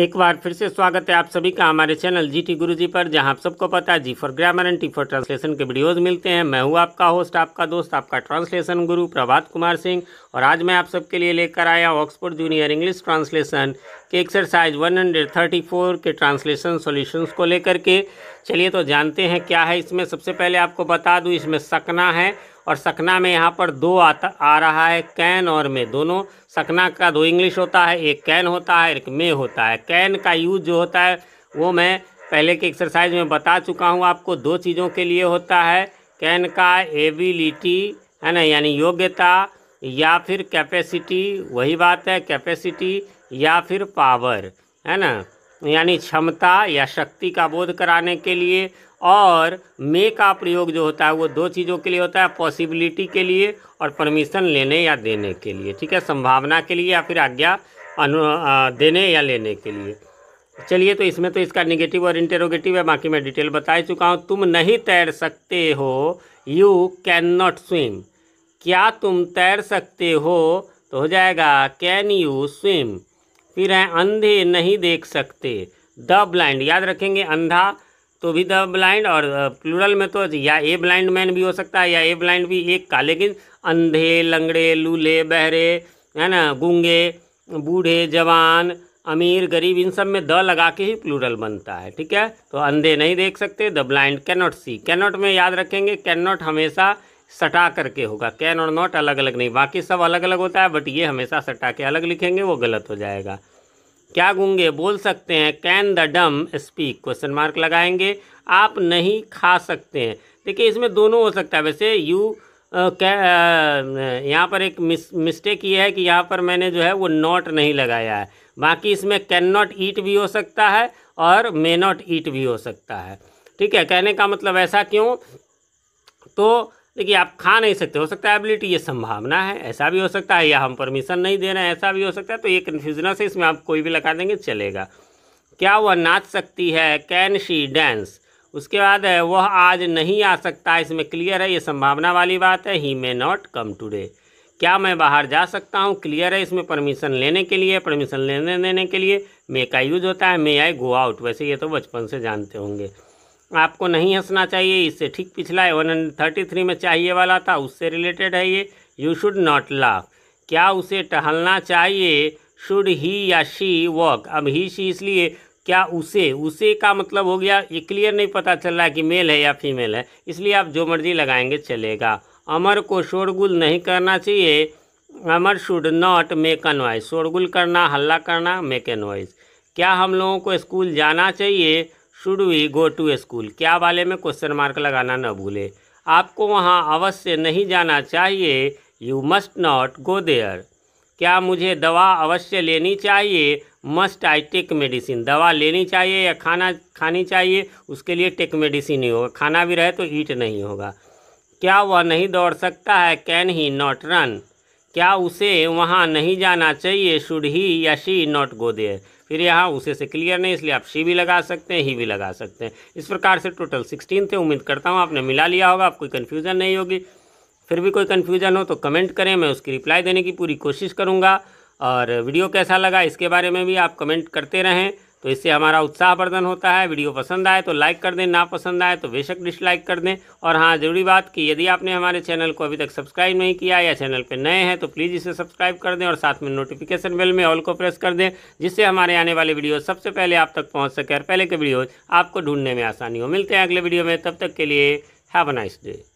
एक बार फिर से स्वागत है आप सभी का हमारे चैनल जीटी गुरुजी पर जहां आप सबको पता है G for grammar and T for translation के वीडियोस मिलते हैं मैं हूं आपका होस्ट आपका दोस्त आपका ट्रांसलेशन गुरु प्रभात कुमार सिंह और आज मैं आप सबके लिए लेकर आया ऑक्सफोर्ड जूनियर इंग्लिश ट्रांसलेशन के एक्सरसाइज वन के ट्रांसलेशन सोल्यूशन को लेकर के चलिए तो जानते हैं क्या है इसमें सबसे पहले आपको बता दूँ इसमें सकना है और सकना में यहाँ पर दो आता आ रहा है कैन और मे दोनों सकना का दो इंग्लिश होता है एक कैन होता है एक मे होता है कैन का यूज जो होता है वो मैं पहले के एक्सरसाइज में बता चुका हूँ आपको दो चीज़ों के लिए होता है कैन का एबिलिटी है ना यानी योग्यता या फिर कैपेसिटी वही बात है कैपेसिटी या फिर पावर है ना यानी क्षमता या शक्ति का बोध कराने के लिए और मे का प्रयोग जो होता है वो दो चीज़ों के लिए होता है पॉसिबिलिटी के लिए और परमिशन लेने या देने के लिए ठीक है संभावना के लिए या फिर आज्ञा अनु देने या लेने के लिए चलिए तो इसमें तो इसका निगेटिव और इंटेरोगेटिव है बाकी मैं डिटेल बता ही चुका हूँ तुम नहीं तैर सकते हो यू कैन नॉट स्विम क्या तुम तैर सकते हो तो हो जाएगा कैन यू स्विम फिर है अंधे नहीं देख सकते द ब्लाइंड याद रखेंगे अंधा तो भी द ब्लाइंड और प्लूरल में तो या ए ब्लाइंड मैन भी हो सकता है या ए ब्लाइंड भी एक का लेकिन अंधे लंगड़े लूल्हे बहरे है ना गूंगे बूढ़े जवान अमीर गरीब इन सब में द लगा के ही प्लूरल बनता है ठीक है तो अंधे नहीं देख सकते the blind cannot see cannot में याद रखेंगे कैनॉट हमेशा सटा करके होगा कैन और नॉट अलग अलग नहीं बाकी सब अलग अलग होता है बट ये हमेशा सटा के अलग लिखेंगे वो गलत हो जाएगा क्या गूंगे बोल सकते हैं can the dumb speak question mark लगाएंगे आप नहीं खा सकते हैं देखिए इसमें दोनों हो सकता है वैसे यू uh, uh, यहाँ पर एक मिस मिस्टेक ये है कि यहाँ पर मैंने जो है वो नॉट नहीं लगाया है बाकी इसमें कैन नॉट ईट भी हो सकता है और मे नॉट ईट भी हो सकता है ठीक है कहने का मतलब ऐसा क्यों तो देखिए आप खा नहीं सकते हो सकता है एबिलिटी ये संभावना है ऐसा भी हो सकता है या हम परमिशन नहीं दे रहे हैं ऐसा भी हो सकता है तो ये कन्फ्यूजनस है इसमें आप कोई भी लगा देंगे चलेगा क्या वह नाच सकती है कैन शी डांस उसके बाद है वह आज नहीं आ सकता इसमें क्लियर है ये संभावना वाली बात है ही मे नॉट कम टूडे क्या मैं बाहर जा सकता हूँ क्लियर है इसमें परमिशन लेने के लिए परमिशन लेने देने के लिए मे का यूज होता है मे आई गो आउट वैसे ये तो बचपन से जानते होंगे आपको नहीं हंसना चाहिए इससे ठीक पिछला है वन हंड्रेड थर्टी थ्री में चाहिए वाला था उससे रिलेटेड है ये यू शुड नॉट लाफ क्या उसे टहलना चाहिए शुड ही या शी वॉक अब ही शी इसलिए क्या उसे उसे का मतलब हो गया ये क्लियर नहीं पता चल रहा कि मेल है या फीमेल है इसलिए आप जो मर्जी लगाएंगे चलेगा अमर को शोरगुल नहीं करना चाहिए अमर should not make an voice शोरगुल करना हल्ला करना मेक एन वॉइस क्या हम लोगों को स्कूल जाना चाहिए should we go to school क्या वाले में क्वेश्चन मार्क लगाना न भूले आपको वहाँ अवश्य नहीं जाना चाहिए you must not go there क्या मुझे दवा अवश्य लेनी चाहिए मस्ट आई टेक मेडिसिन दवा लेनी चाहिए या खाना खानी चाहिए उसके लिए टेक मेडिसिन नहीं होगा खाना भी रहे तो ईट नहीं होगा क्या वह नहीं दौड़ सकता है कैन ही नॉट रन क्या उसे वहाँ नहीं जाना चाहिए शुड ही या शी नॉट गो देयर फिर यहाँ उसे से क्लियर नहीं इसलिए आप शी भी लगा सकते हैं ही भी लगा सकते हैं इस प्रकार से टोटल सिक्सटीन थे उम्मीद करता हूँ आपने मिला लिया होगा आप कोई कन्फ्यूज़न नहीं होगी फिर भी कोई कन्फ्यूज़न हो तो कमेंट करें मैं उसकी रिप्लाई देने की पूरी कोशिश करूँगा और वीडियो कैसा लगा इसके बारे में भी आप कमेंट करते रहें तो इससे हमारा उत्साहवर्धन होता है वीडियो पसंद आए तो लाइक कर दें ना पसंद आए तो बेशक डिसलाइक कर दें और हाँ ज़रूरी बात कि यदि आपने हमारे चैनल को अभी तक सब्सक्राइब नहीं किया या चैनल पर नए हैं तो प्लीज़ इसे सब्सक्राइब कर दें और साथ में नोटिफिकेशन बेल में ऑल को प्रेस कर दें जिससे हमारे आने वाले वीडियो सबसे पहले आप तक पहुँच सके और पहले के वीडियोज़ आपको ढूंढने में आसानी हो मिलते हैं अगले वीडियो में तब तक के लिए हैव अ नाइस डे